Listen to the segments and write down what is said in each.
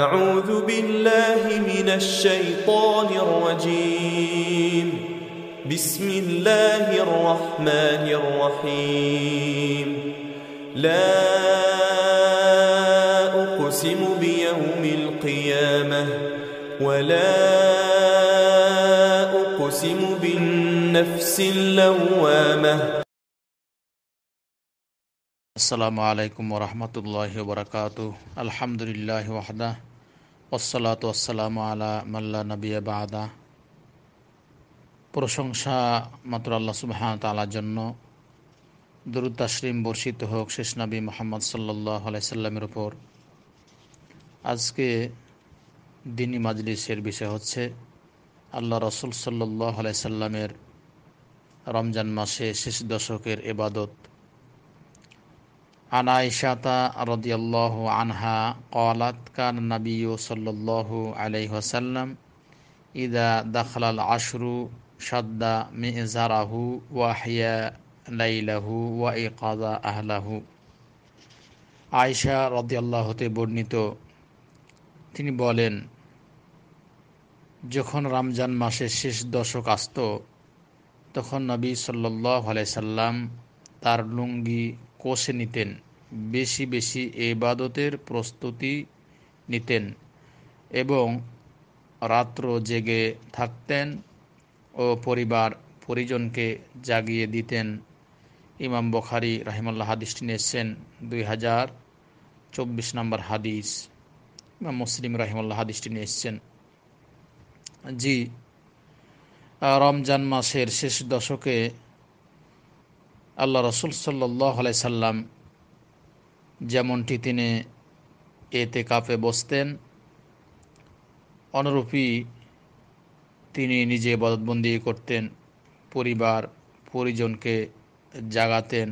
أعوذ بالله من الشيطان الرجيم بسم الله الرحمن الرحيم لا أقسم بيوم القيامة ولا أقسم بالنفس اللوامة السلام عليكم ورحمة الله وبركاته الحمد لله وحده ওসলাত আলা মাল্লা নবিয়া বাদা প্রশংসা মাত্র আল্লাহ সুবাহান তালার জন্য দুরুদ বর্ষিত হোক শেষ নবী মোহাম্মদ সাল্লাহ আলাইসাল্লামের ওপর আজকে দিনী মাজলিসের বিষয় হচ্ছে আল্লাহ রসুল সাল্লাহ আলাইসাল্লামের রমজান মাসে শেষ দশকের এবাদত عن عائشة رضي الله عنها قالت كان النبي صلى الله عليه وسلم إذا دخل العشر شد مئزره وأحيا ليله وإيقظ أهله আয়সা রদিয়াল্লাহতে বর্ণিত তিনি বলেন যখন রমজান মাসের শেষ দশক আসত তখন নবী সাল্লাহ সাল্লাম তার লুঙ্গি কষে নিতেন বেশি বেশি এবাদতের প্রস্তুতি নিতেন এবং রাত্র জেগে থাকতেন ও পরিবার পরিজনকে জাগিয়ে দিতেন ইমাম বখারি রাহিমাল্লাহ হাদিসটি নিয়েছেন দুই হাজার চব্বিশ নম্বর হাদিস ইমাম মুসলিম রাহিমাল্লাহ হাদিসটি নিয়েছেন জি রমজান মাসের শেষ দশকে আল্লাহ রসুল সাল্লাই সাল্লাম যেমনটি তিনি এতে কাপে বসতেন অনুরূপী তিনি নিজে বদবন্দি করতেন পরিবার পরিজনকে জাগাতেন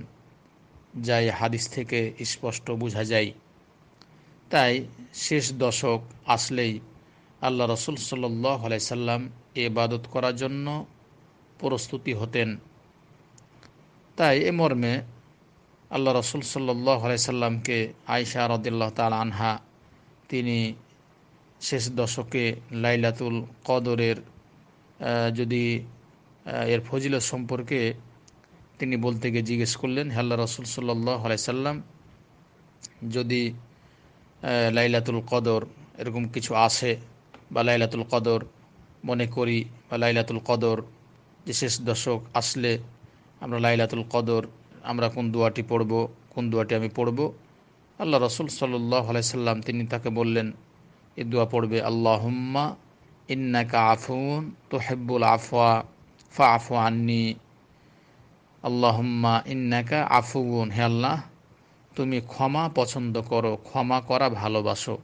যাই হাদিস থেকে স্পষ্ট বোঝা যায় তাই শেষ দশক আসলেই আল্লাহ রসুল সাল্লাই সাল্লাম এবাদত করার জন্য প্রস্তুতি হতেন তাই এ মর্মে আল্লাহ রসুল সাল্লাহ সাল্লামকে আয়সা রদুল্লাহ তাল আনহা তিনি শেষ দশকে লাইলাতুল কদরের যদি এর ফজিল সম্পর্কে তিনি বলতে গিয়ে জিজ্ঞেস করলেন হাল্লা রসুল সাল্লাহ সাল্লাম যদি লাইলাতুল কদর এরকম কিছু আসে বা লাইলাতুল কদর মনে করি বা লাইলাতুল কদর যে শেষ দশক আসলে আমরা লাইলাতুল কদর আমরা কোন দোয়াটি পড়ব কোন দোয়াটি আমি পড়ব আল্লাহ রসুল সাল্লাহ আলাইসাল্লাম তিনি তাকে বললেন এ দোয়া পড়বে আল্লাহম্মা ইন্নাকা আফুন হেব্বুল আফওয়া ফা আফু আন্নি আল্লাহম্মা ইন্নাকা আফুন হে আল্লাহ তুমি ক্ষমা পছন্দ করো ক্ষমা করা ভালোবাসো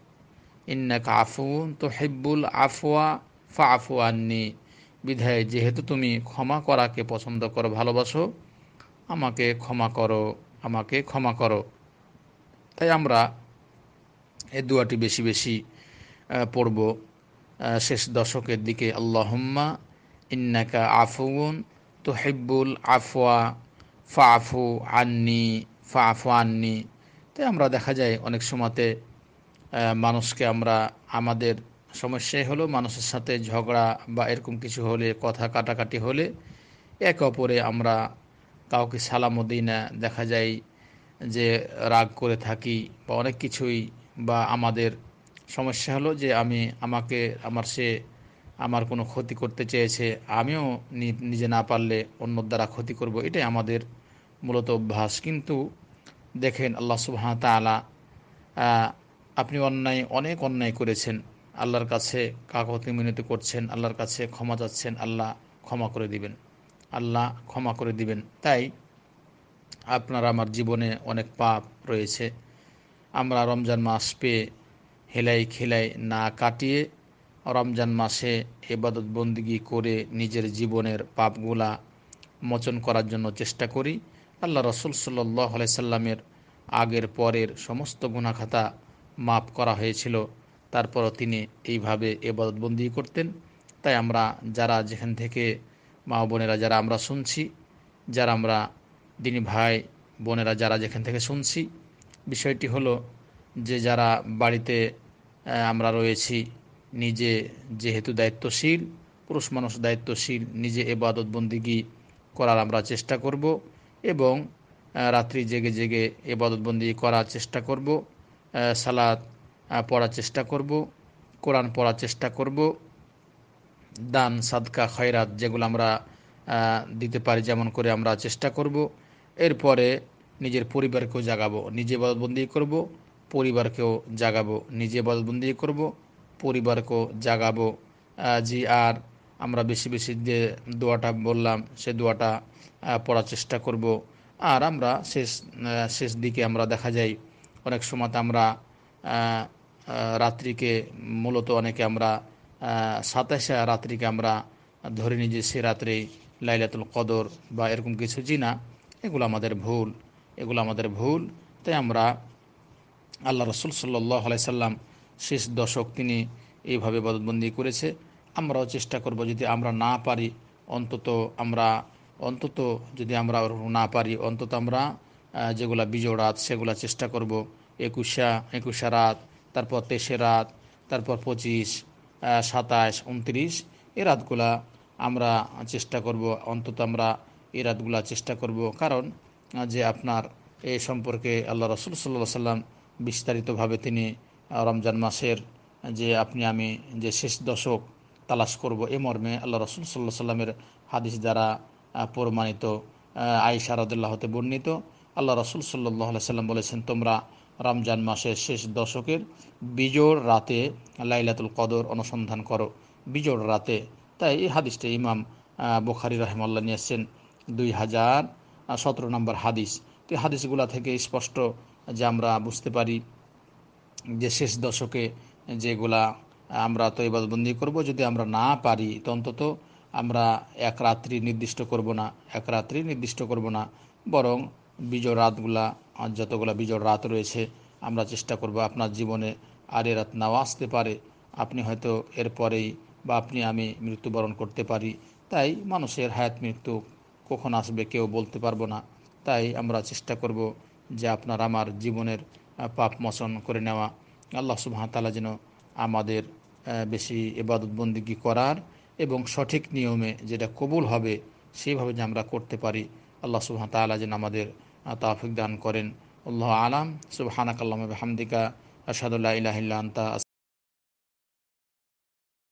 ইন্নাকা আফুন হেব্বুল আফওয়া ফা আফু আন্নি বিধায় যেহেতু তুমি ক্ষমা করাকে পছন্দ করো ভালোবাসো আমাকে ক্ষমা করো আমাকে ক্ষমা করো তাই আমরা এ দুয়াটি বেশি বেশি পড়ব শেষ দশকের দিকে আল্লাহম্মা ইন্নাকা আফুন তো হেব্বুল আফওয়া ফাফু আন্নি ফাফু আন্নি তাই আমরা দেখা যায় অনেক সময়তে মানুষকে আমরা আমাদের সমস্যাই হলো মানুষের সাথে ঝগড়া বা এরকম কিছু হলে কথা কাটাকাটি হলে একে অপরে আমরা কাউকে সালামও দিই না দেখা যায় যে রাগ করে থাকি বা অনেক কিছুই বা আমাদের সমস্যা হলো যে আমি আমাকে আমার সে আমার কোনো ক্ষতি করতে চেয়েছে আমিও নিজে না পারলে অন্য দ্বারা ক্ষতি করব এটাই আমাদের মূলত অভ্যাস কিন্তু দেখেন আল্লাহ সুবাহ তালা আপনি অন্যায় অনেক অন্যায় করেছেন আল্লাহর কাছে কাকতি মিনতি করছেন আল্লাহর কাছে ক্ষমা চাচ্ছেন আল্লাহ ক্ষমা করে দিবেন আল্লাহ ক্ষমা করে দিবেন তাই আপনার আমার জীবনে অনেক পাপ রয়েছে আমরা রমজান মাস পেয়ে হেলাই খেলাই না কাটিয়ে রমজান মাসে এবাদত বন্দিগি করে নিজের জীবনের পাপগুলা মোচন করার জন্য চেষ্টা করি আল্লাহ রসুল সাল্লাহ সাল্লামের আগের পরের সমস্ত গুণাখাতা মাফ করা হয়েছিল তারপরও তিনি এইভাবে এবাদতবন্দি করতেন তাই আমরা যারা যেখান থেকে মা বোনেরা যারা আমরা শুনছি যারা আমরা দিনী ভাই বোনেরা যারা যেখান থেকে শুনছি বিষয়টি হলো যে যারা বাড়িতে আমরা রয়েছি নিজে যেহেতু দায়িত্বশীল পুরুষ মানুষ দায়িত্বশীল নিজে এবাদত বন্দিগি করার আমরা চেষ্টা করব এবং রাত্রি জেগে জেগে এবাদত করার চেষ্টা করব সালাদ পড়ার চেষ্টা করব কোরআন পড়ার চেষ্টা করব দান সাদকা খয়রাত যেগুলো আমরা দিতে পারি যেমন করে আমরা চেষ্টা করব এরপরে নিজের পরিবারকেও জাগাবো নিজে বদবন্দি করব পরিবারকেও জাগাবো নিজে বদবন্দি করব পরিবারকেও জাগাবো জি আর আমরা বেশি বেশি যে দোয়াটা বললাম সে দোয়াটা পড়ার চেষ্টা করব আর আমরা শেষ শেষ দিকে আমরা দেখা যাই অনেক সময় আমরা রাত্রিকে মূলত অনেকে আমরা সাতাশে রাত্রিকে আমরা ধরে নিই যে সে রাত্রে লাইলাতুল কদর বা এরকম কিছু জিনা এগুলো আমাদের ভুল এগুলো আমাদের ভুল তাই আমরা আল্লাহ রসুল সাল্লাহ সাল্লাম শেষ দশক তিনি এইভাবে বদবন্দি করেছে আমরাও চেষ্টা করব যদি আমরা না পারি অন্তত আমরা অন্তত যদি আমরা না পারি অন্তত আমরা যেগুলা বিজয় রাত সেগুলা চেষ্টা করব একুশা একুশা রাত তারপর তেসে রাত তারপর পঁচিশ সাতাশ উনত্রিশ এ রাতগুলা আমরা চেষ্টা করব অন্তত আমরা এই রাতগুলা চেষ্টা করব কারণ যে আপনার এ সম্পর্কে আল্লাহ রসুল সাল্লা সাল্লাম বিস্তারিতভাবে তিনি রমজান মাসের যে আপনি আমি যে শেষ দশক তালাশ করব এ মর্মে আল্লাহ রসুল সাল্লাহ সাল্লামের হাদিস দ্বারা প্রমাণিত আয়সারদুল্লাহতে বর্ণিত আল্লাহ রসুল সাল্লাহ সাল্লাম বলেছেন তোমরা রমজান মাসের শেষ দশকের বিজোর রাতে লাইলাতুল কদর অনুসন্ধান করো বিজোর রাতে তাই এই হাদিসটা ইমাম বুখারি রহমাল্লা নিয়েছেন দুই হাজার সতেরো নম্বর হাদিস তো হাদিসগুলা থেকে স্পষ্ট যে আমরা বুঝতে পারি যে শেষ দশকে যেগুলা আমরা তো এবাদবন্দি করব যদি আমরা না পারি তো অন্তত আমরা এক রাত্রি নির্দিষ্ট করব না এক রাত্রি নির্দিষ্ট করব না বরং বিজয় রাতগুলা যতগুলা বিজয় রাত রয়েছে আমরা চেষ্টা করব আপনার জীবনে আর এ রাত নাও আসতে পারে আপনি হয়তো এরপরেই বা আপনি আমি মৃত্যুবরণ করতে পারি তাই মানুষের হায়াত মৃত্যু কখন আসবে কেউ বলতে পারবো না তাই আমরা চেষ্টা করব যে আপনার আমার জীবনের পাপ মোচন করে নেওয়া আল্লাহ সুবাহতালা যেন আমাদের বেশি এবাদতবন্দিগি করার এবং সঠিক নিয়মে যেটা কবুল হবে সেইভাবে যে আমরা করতে পারি আল্লাহ সুবাহ তালা যেন আমাদের তাফিক দান করেন আল্লাহ আলাম সুবহানাকাল্লাম হামদিকা আসাদুল্লাহ ইহিল্লা আন্তা